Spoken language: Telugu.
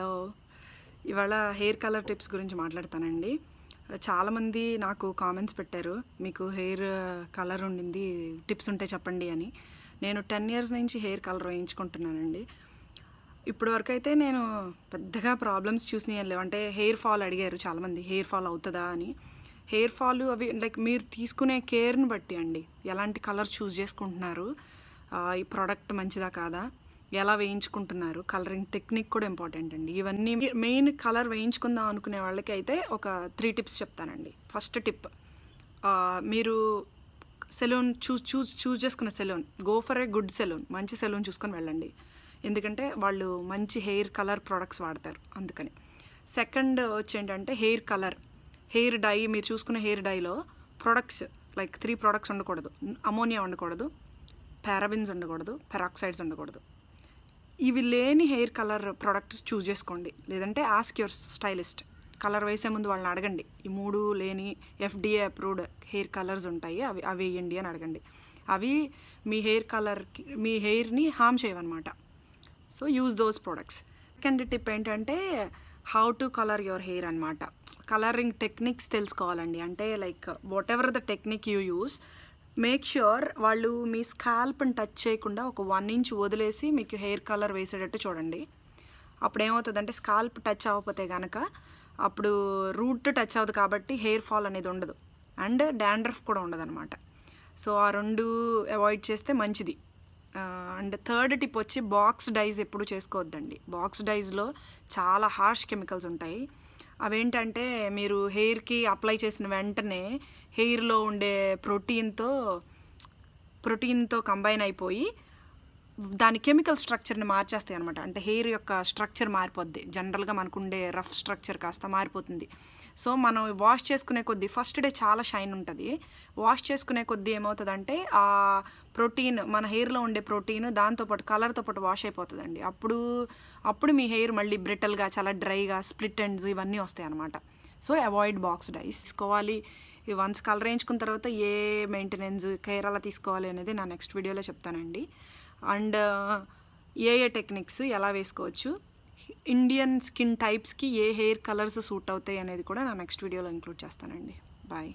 హలో ఇవాళ హెయిర్ కలర్ టిప్స్ గురించి మాట్లాడతానండి చాలామంది నాకు కామెంట్స్ పెట్టారు మీకు హెయిర్ కలర్ ఉండింది టిప్స్ ఉంటే చెప్పండి అని నేను టెన్ ఇయర్స్ నుంచి హెయిర్ కలర్ వేయించుకుంటున్నానండి వరకు అయితే నేను పెద్దగా ప్రాబ్లమ్స్ చూసినాయి లేవు అంటే హెయిర్ ఫాల్ అడిగారు చాలామంది హెయిర్ ఫాల్ అవుతుందా అని హెయిర్ ఫాల్ అవి లైక్ మీరు తీసుకునే కేర్ని బట్టి అండి ఎలాంటి కలర్ చూస్ చేసుకుంటున్నారు ఈ ప్రోడక్ట్ మంచిదా కాదా ఎలా వేయించుకుంటున్నారు కలరింగ్ టెక్నిక్ కూడా ఇంపార్టెంట్ అండి ఇవన్నీ మెయిన్ కలర్ వేయించుకుందాం అనుకునే వాళ్ళకి అయితే ఒక త్రీ టిప్స్ చెప్తానండి ఫస్ట్ టిప్ మీరు సెలూన్ చూస్ చూస్ చూస్ చేసుకున్న salon go for a good salon మంచి సెలూన్ చూసుకొని వెళ్ళండి ఎందుకంటే వాళ్ళు మంచి హెయిర్ కలర్ ప్రోడక్ట్స్ వాడతారు అందుకని సెకండ్ వచ్చి ఏంటంటే హెయిర్ కలర్ హెయిర్ డై మీరు చూసుకున్న హెయిర్ డైలో ప్రొడక్ట్స్ లైక్ త్రీ ప్రొడక్ట్స్ ఉండకూడదు అమోనియా ఉండకూడదు పారాబిన్స్ ఉండకూడదు పెరాక్సైడ్స్ ఉండకూడదు ఇవి లేని హెయిర్ కలర్ ప్రొడక్ట్స్ చూస్ చేసుకోండి లేదంటే ఆస్క్ యువర్ స్టైలిస్ట్ కలర్ వేసే ముందు వాళ్ళని అడగండి ఈ మూడు లేని ఎఫ్డిఏ అప్రూవ్డ్ హెయిర్ కలర్స్ ఉంటాయి అవి అవి వేయండి అని అడగండి అవి మీ హెయిర్ కలర్కి మీ హెయిర్ని హామ్ చేయవన్నమాట so use those products second tip ఏంటంటే how to colour your hair అనమాట కలరింగ్ టెక్నిక్స్ తెలుసుకోవాలండి అంటే like what ever the technique you use make sure వాళ్ళు మీ స్కాల్ప్ని టచ్ చేయకుండా ఒక వన్ ఇంచ్ వదిలేసి మీకు హెయిర్ కలర్ వేసేటట్టు చూడండి అప్పుడు ఏమవుతుందంటే స్కాల్ప్ టచ్ అవ్వకపోతే కనుక అప్పుడు రూట్ టచ్ అవ్వదు కాబట్టి హెయిర్ ఫాల్ అనేది ఉండదు అండ్ డాండ్రఫ్ కూడా ఉండదు అనమాట సో ఆ రెండు అవాయిడ్ చేస్తే మంచిది అండ్ థర్డ్ టిప్ వచ్చి బాక్స్ డైజ్ ఎప్పుడు చేసుకోవద్దండి బాక్స్ డైజ్లో చాలా హార్ష్ కెమికల్స్ ఉంటాయి అవేంటంటే మీరు హెయిర్కి అప్లై చేసిన వెంటనే హెయిర్లో ఉండే ప్రోటీన్తో ప్రోటీన్తో కంబైన్ అయిపోయి దాని కెమికల్ స్ట్రక్చర్ని మార్చేస్తాయి అనమాట అంటే హెయిర్ యొక్క స్ట్రక్చర్ మారిపోద్ది జనరల్గా మనకు ఉండే రఫ్ స్ట్రక్చర్ కాస్త మారిపోతుంది సో మనం వాష్ చేసుకునే కొద్దీ ఫస్ట్ డే చాలా షైన్ ఉంటుంది వాష్ చేసుకునే కొద్దీ ఏమవుతుందంటే ఆ ప్రోటీన్ మన హెయిర్లో ఉండే ప్రోటీన్ దాంతోపాటు కలర్తో పాటు వాష్ అయిపోతుందండి అప్పుడు అప్పుడు మీ హెయిర్ మళ్ళీ బ్రిటల్గా చాలా డ్రైగా స్ప్లిట్ ఎండ్స్ ఇవన్నీ వస్తాయి అనమాట సో అవాయిడ్ బాక్స్ డైస్ తీసుకోవాలి ఈ వన్స్ కలర్ వేయించుకున్న తర్వాత ఏ మెయింటెనెన్స్ కేర్ అలా తీసుకోవాలి అనేది నా నెక్స్ట్ వీడియోలో చెప్తానండి అండ్ ఏ ఏ టెక్నిక్స్ ఎలా వేసుకోవచ్చు ఇండియన్ స్కిన్ టైప్స్కి ఏ హెయిర్ కలర్స్ సూట్ అవుతాయి అనేది కూడా నా నెక్స్ట్ వీడియోలో ఇంక్లూడ్ చేస్తానండి బాయ్